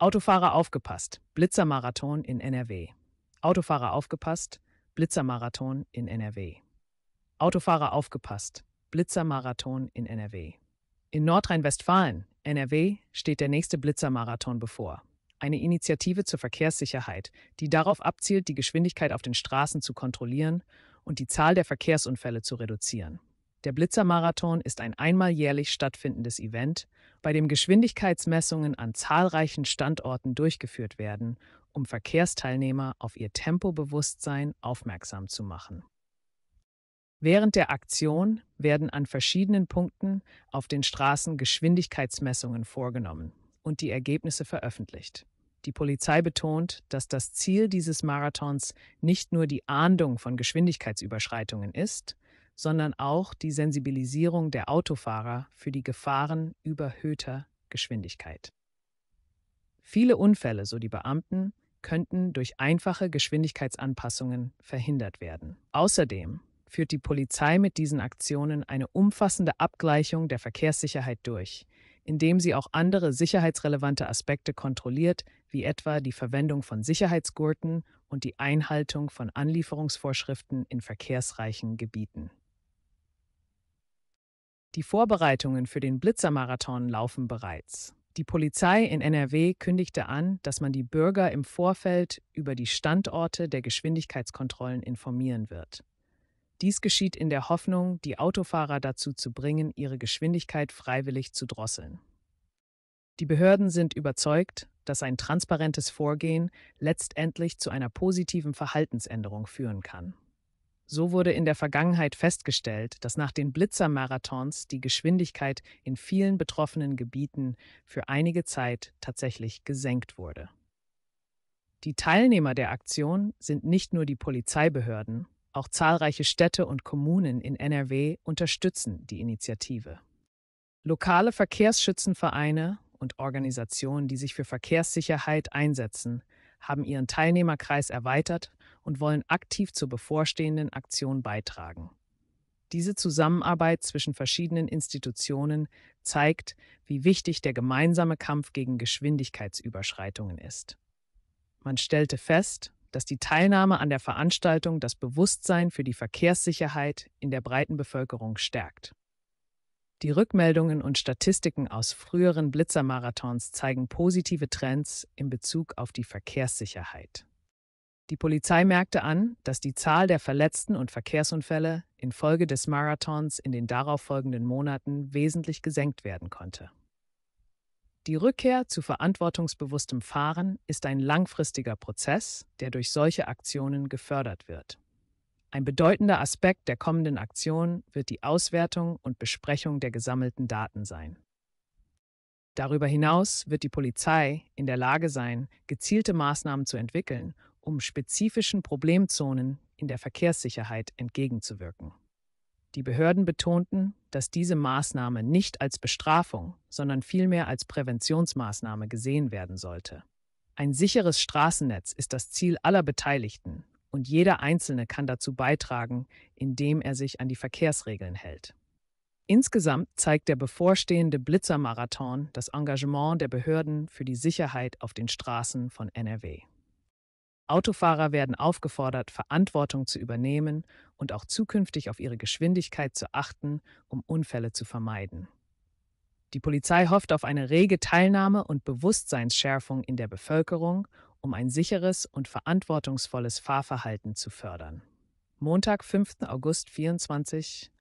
Autofahrer aufgepasst, Blitzermarathon in NRW. Autofahrer aufgepasst, Blitzermarathon in NRW. Autofahrer aufgepasst, Blitzermarathon in NRW. In Nordrhein-Westfalen, NRW, steht der nächste Blitzermarathon bevor. Eine Initiative zur Verkehrssicherheit, die darauf abzielt, die Geschwindigkeit auf den Straßen zu kontrollieren und die Zahl der Verkehrsunfälle zu reduzieren. Der Blitzermarathon ist ein einmal jährlich stattfindendes Event, bei dem Geschwindigkeitsmessungen an zahlreichen Standorten durchgeführt werden, um Verkehrsteilnehmer auf ihr Tempobewusstsein aufmerksam zu machen. Während der Aktion werden an verschiedenen Punkten auf den Straßen Geschwindigkeitsmessungen vorgenommen und die Ergebnisse veröffentlicht. Die Polizei betont, dass das Ziel dieses Marathons nicht nur die Ahndung von Geschwindigkeitsüberschreitungen ist, sondern auch die Sensibilisierung der Autofahrer für die Gefahren überhöhter Geschwindigkeit. Viele Unfälle, so die Beamten, könnten durch einfache Geschwindigkeitsanpassungen verhindert werden. Außerdem führt die Polizei mit diesen Aktionen eine umfassende Abgleichung der Verkehrssicherheit durch, indem sie auch andere sicherheitsrelevante Aspekte kontrolliert, wie etwa die Verwendung von Sicherheitsgurten und die Einhaltung von Anlieferungsvorschriften in verkehrsreichen Gebieten. Die Vorbereitungen für den Blitzermarathon laufen bereits. Die Polizei in NRW kündigte an, dass man die Bürger im Vorfeld über die Standorte der Geschwindigkeitskontrollen informieren wird. Dies geschieht in der Hoffnung, die Autofahrer dazu zu bringen, ihre Geschwindigkeit freiwillig zu drosseln. Die Behörden sind überzeugt, dass ein transparentes Vorgehen letztendlich zu einer positiven Verhaltensänderung führen kann. So wurde in der Vergangenheit festgestellt, dass nach den Blitzermarathons die Geschwindigkeit in vielen betroffenen Gebieten für einige Zeit tatsächlich gesenkt wurde. Die Teilnehmer der Aktion sind nicht nur die Polizeibehörden, auch zahlreiche Städte und Kommunen in NRW unterstützen die Initiative. Lokale Verkehrsschützenvereine und Organisationen, die sich für Verkehrssicherheit einsetzen, haben ihren Teilnehmerkreis erweitert und wollen aktiv zur bevorstehenden Aktion beitragen. Diese Zusammenarbeit zwischen verschiedenen Institutionen zeigt, wie wichtig der gemeinsame Kampf gegen Geschwindigkeitsüberschreitungen ist. Man stellte fest, dass die Teilnahme an der Veranstaltung das Bewusstsein für die Verkehrssicherheit in der breiten Bevölkerung stärkt. Die Rückmeldungen und Statistiken aus früheren Blitzermarathons zeigen positive Trends in Bezug auf die Verkehrssicherheit. Die Polizei merkte an, dass die Zahl der Verletzten und Verkehrsunfälle infolge des Marathons in den darauffolgenden Monaten wesentlich gesenkt werden konnte. Die Rückkehr zu verantwortungsbewusstem Fahren ist ein langfristiger Prozess, der durch solche Aktionen gefördert wird. Ein bedeutender Aspekt der kommenden Aktion wird die Auswertung und Besprechung der gesammelten Daten sein. Darüber hinaus wird die Polizei in der Lage sein, gezielte Maßnahmen zu entwickeln, um spezifischen Problemzonen in der Verkehrssicherheit entgegenzuwirken. Die Behörden betonten, dass diese Maßnahme nicht als Bestrafung, sondern vielmehr als Präventionsmaßnahme gesehen werden sollte. Ein sicheres Straßennetz ist das Ziel aller Beteiligten und jeder Einzelne kann dazu beitragen, indem er sich an die Verkehrsregeln hält. Insgesamt zeigt der bevorstehende Blitzermarathon das Engagement der Behörden für die Sicherheit auf den Straßen von NRW. Autofahrer werden aufgefordert, Verantwortung zu übernehmen und auch zukünftig auf ihre Geschwindigkeit zu achten, um Unfälle zu vermeiden. Die Polizei hofft auf eine rege Teilnahme und Bewusstseinsschärfung in der Bevölkerung, um ein sicheres und verantwortungsvolles Fahrverhalten zu fördern. Montag, 5. August 24.